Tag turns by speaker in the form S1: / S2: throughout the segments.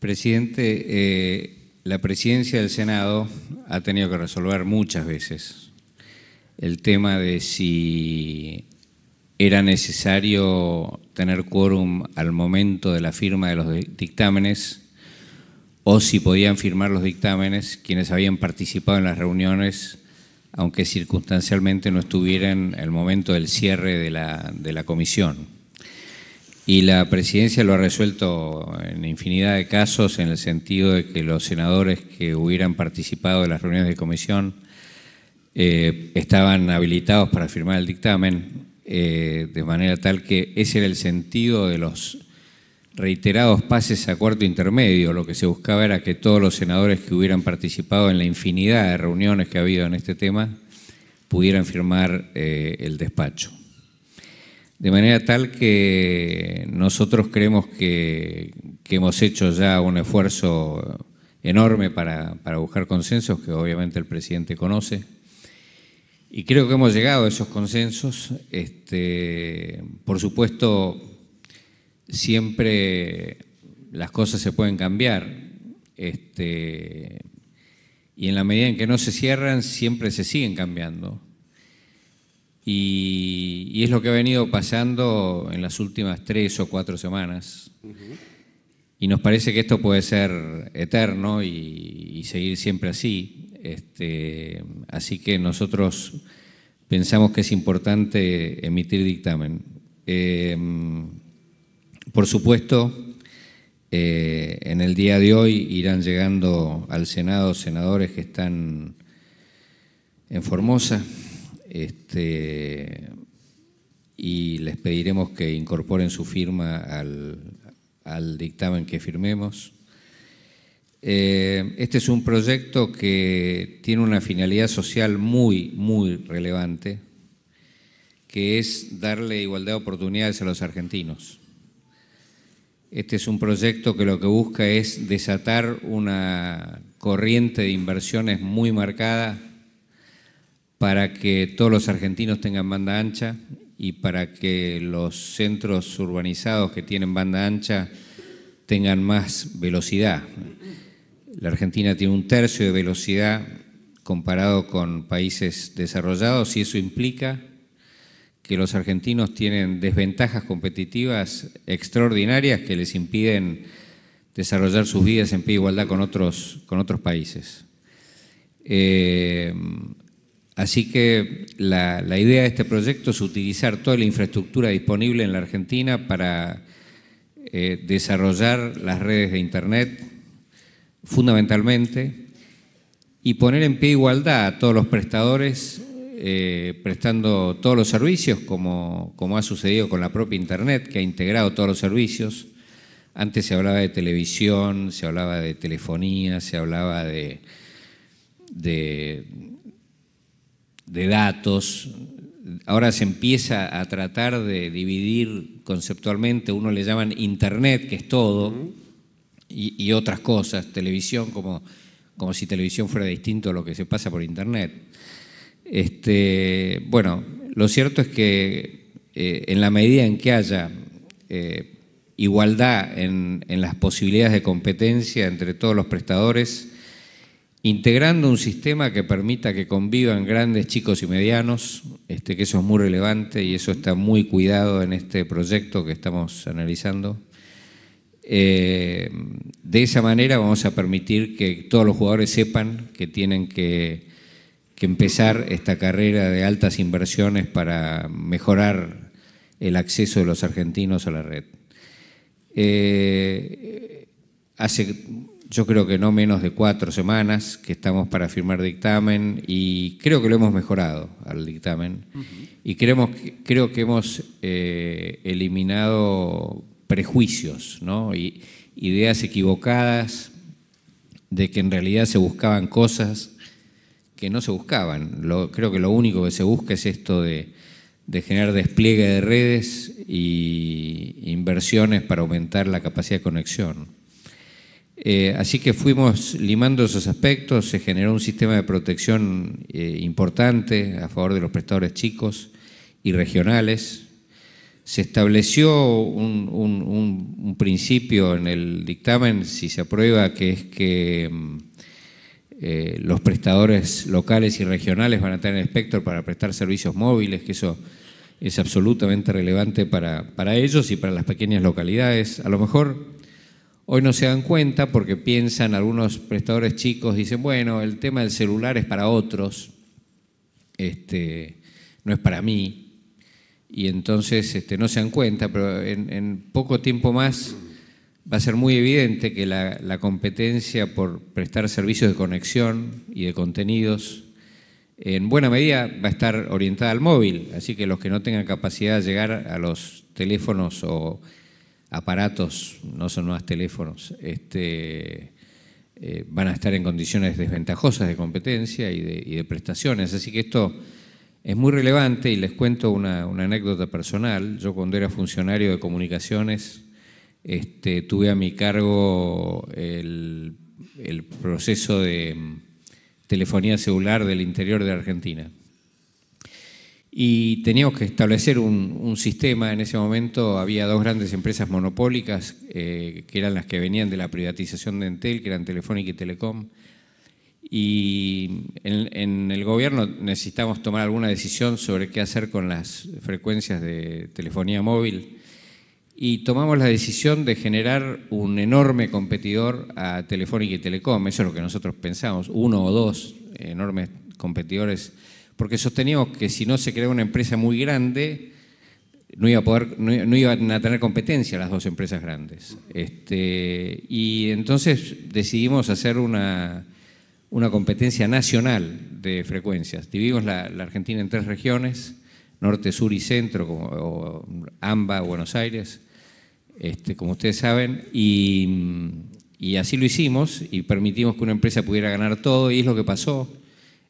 S1: Presidente, eh, la presidencia del Senado ha tenido que resolver muchas veces el tema de si era necesario tener quórum al momento de la firma de los dictámenes o si podían firmar los dictámenes quienes habían participado en las reuniones, aunque circunstancialmente no estuvieran en el momento del cierre de la, de la comisión. Y la presidencia lo ha resuelto en infinidad de casos en el sentido de que los senadores que hubieran participado de las reuniones de comisión eh, estaban habilitados para firmar el dictamen, eh, de manera tal que ese era el sentido de los reiterados pases a cuarto intermedio. Lo que se buscaba era que todos los senadores que hubieran participado en la infinidad de reuniones que ha habido en este tema pudieran firmar eh, el despacho. De manera tal que nosotros creemos que, hemos hecho ya un esfuerzo enorme para, buscar consensos que obviamente el presidente conoce. Y creo que hemos llegado a esos consensos. Este, por supuesto, siempre las cosas se pueden cambiar. Este, y en la medida en que no se cierran, siempre se siguen cambiando. Y, es lo que ha venido pasando en las últimas tres o cuatro semanas. Y nos parece que esto puede ser eterno y, seguir siempre así. Este, así que nosotros pensamos que es importante emitir dictamen. Em, por supuesto, eh, en el día de hoy irán llegando al Senado senadores que están en Formosa este, y les pediremos que incorporen su firma al, dictamen que firmemos. Eh, este es un proyecto que tiene una finalidad social muy, muy relevante, que es darle igualdad de oportunidades a los argentinos. Este es un proyecto que lo que busca es desatar una corriente de inversiones muy marcada para que todos los argentinos tengan banda ancha y para que los centros urbanizados que tienen banda ancha tengan más velocidad. La Argentina tiene un tercio de velocidad comparado con países desarrollados y eso implica que los argentinos tienen desventajas competitivas extraordinarias que les impiden desarrollar sus vidas en pie de igualdad con otros, con otros países. Eh, Así que la, idea de este proyecto es utilizar toda la infraestructura disponible en la Argentina para eh, desarrollar las redes de Internet fundamentalmente y poner en pie igualdad a todos los prestadores eh, prestando todos los servicios como, como ha sucedido con la propia Internet que ha integrado todos los servicios. Antes se hablaba de televisión, se hablaba de telefonía, se hablaba de, de de datos. Ahora se empieza a tratar de dividir conceptualmente, uno le llaman Internet, que es todo, y, otras cosas, televisión, como, como si televisión fuera distinto a lo que se pasa por Internet. Este, bueno, lo cierto es que eh, en la medida en que haya eh, igualdad en, las posibilidades de competencia entre todos los prestadores, integrando un sistema que permita que convivan grandes, chicos y medianos, este, que eso es muy relevante y eso está muy cuidado en este proyecto que estamos analizando. Eh, de esa manera vamos a permitir que todos los jugadores sepan que tienen que, empezar esta carrera de altas inversiones para mejorar el acceso de los argentinos a la red. Eh, hace yo creo que no menos de cuatro semanas que estamos para firmar dictamen y creo que lo hemos mejorado al dictamen y creemos, creo que hemos eh, eliminado prejuicios ¿no? y ideas equivocadas de que en realidad se buscaban cosas que no se buscaban. creo que lo único que se busca es esto de, de generar despliegue de redes e inversiones para aumentar la capacidad de conexión. Eh, así que fuimos limando esos aspectos, se generó un sistema de protección eh, importante a favor de los prestadores chicos y regionales. Se estableció un, principio en el dictamen, si se aprueba, que es que mm, eh, los prestadores locales y regionales van a tener espectro para prestar servicios móviles, que eso es absolutamente relevante para, para ellos y para las pequeñas localidades. A lo mejor Hoy no se dan cuenta porque piensan, algunos prestadores chicos dicen, bueno, el tema del celular es para otros, este, no es para mí. Y entonces este, no se dan cuenta, pero en, poco tiempo más va a ser muy evidente que la, competencia por prestar servicios de conexión y de contenidos en buena medida va a estar orientada al móvil, así que los que no tengan capacidad de llegar a los teléfonos o aparatos, no son más teléfonos, este, eh, van a estar en condiciones desventajosas de competencia y de, prestaciones. Así que esto es muy relevante y les cuento una, anécdota personal. Yo cuando era funcionario de comunicaciones este, tuve a mi cargo el proceso de mm, telefonía celular del interior de Argentina y teníamos que establecer un, sistema. En ese momento había dos grandes empresas monopólicas, eh, que eran las que venían de la privatización de Entel, que eran Telefónica y Telecom. Y en, en, el gobierno necesitamos tomar alguna decisión sobre qué hacer con las frecuencias de telefonía móvil. Y tomamos la decisión de generar un enorme competidor a Telefónica y Telecom. Eso es lo que nosotros pensamos, uno o dos enormes competidores porque sosteníamos que si no se creaba una empresa muy grande, no, iba a poder, no, iban a tener competencia las dos empresas grandes. Este, y entonces decidimos hacer una, una competencia nacional de frecuencias. Dividimos la, Argentina en tres regiones, norte, sur y centro, como AMBA, Buenos Aires, este, como ustedes saben, y así lo hicimos y permitimos que una empresa pudiera ganar todo y es lo que pasó.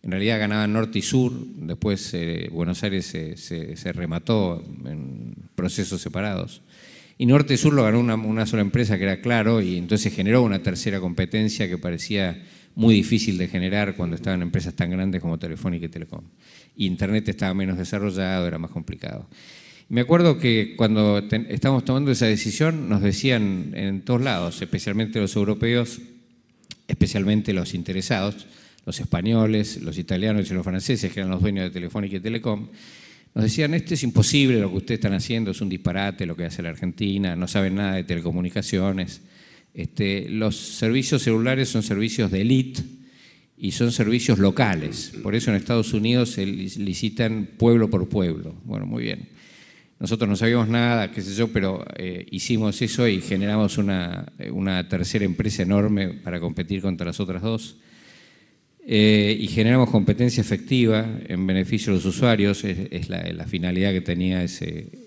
S1: En realidad ganaban norte y sur, después eh, Buenos Aires se, remató en procesos separados. Y norte y sur lo ganó una, sola empresa que era Claro y entonces generó una tercera competencia que parecía muy difícil de generar cuando estaban empresas tan grandes como Telefónica y Telecom. Internet estaba menos desarrollado, era más complicado. Me acuerdo que cuando estábamos tomando esa decisión nos decían en todos lados, especialmente los europeos, especialmente los interesados, los españoles, los italianos y los franceses, que eran los dueños de Telefónica y Telecom, nos decían, esto es imposible lo que ustedes están haciendo, es un disparate lo que hace la Argentina, no saben nada de telecomunicaciones. Este, los servicios celulares son servicios de élite y son servicios locales. Por eso en Estados Unidos se licitan pueblo por pueblo. Bueno, muy bien. Nosotros no sabíamos nada, qué sé yo, pero eh, hicimos eso y generamos eh, una tercera empresa enorme para competir contra las otras dos. Eh, y generamos competencia efectiva en beneficio de los usuarios, es, la, finalidad que tenía esa,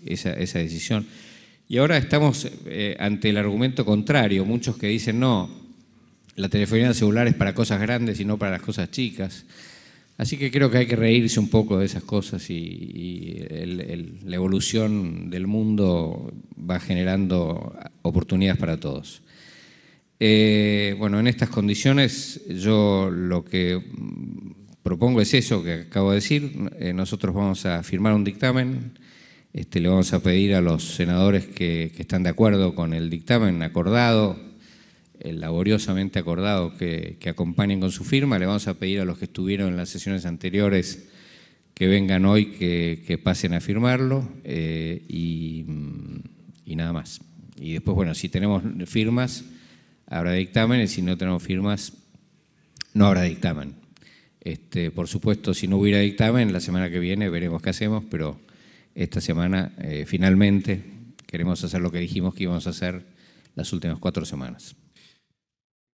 S1: esa, decisión. Y ahora estamos eh, ante el argumento contrario, muchos que dicen no, la telefonía celular es para cosas grandes y no para las cosas chicas. Así que creo que hay que reírse un poco de esas cosas y, la evolución del mundo va generando oportunidades para todos. Eh, bueno, en estas condiciones yo lo que propongo es eso que acabo de decir. Eh, nosotros vamos a firmar un dictamen. Este, le vamos a pedir a los senadores que, están de acuerdo con el dictamen acordado, laboriosamente acordado, que, acompañen con su firma. Le vamos a pedir a los que estuvieron en las sesiones anteriores que vengan hoy, que, pasen a firmarlo eh, y nada más. Y después, bueno, si tenemos firmas habrá y si no tenemos firmas, no habrá dictamen. Este, por supuesto, si no hubiera dictamen, la semana que viene veremos qué hacemos, pero esta semana eh, finalmente queremos hacer lo que dijimos que íbamos a hacer las últimas cuatro semanas.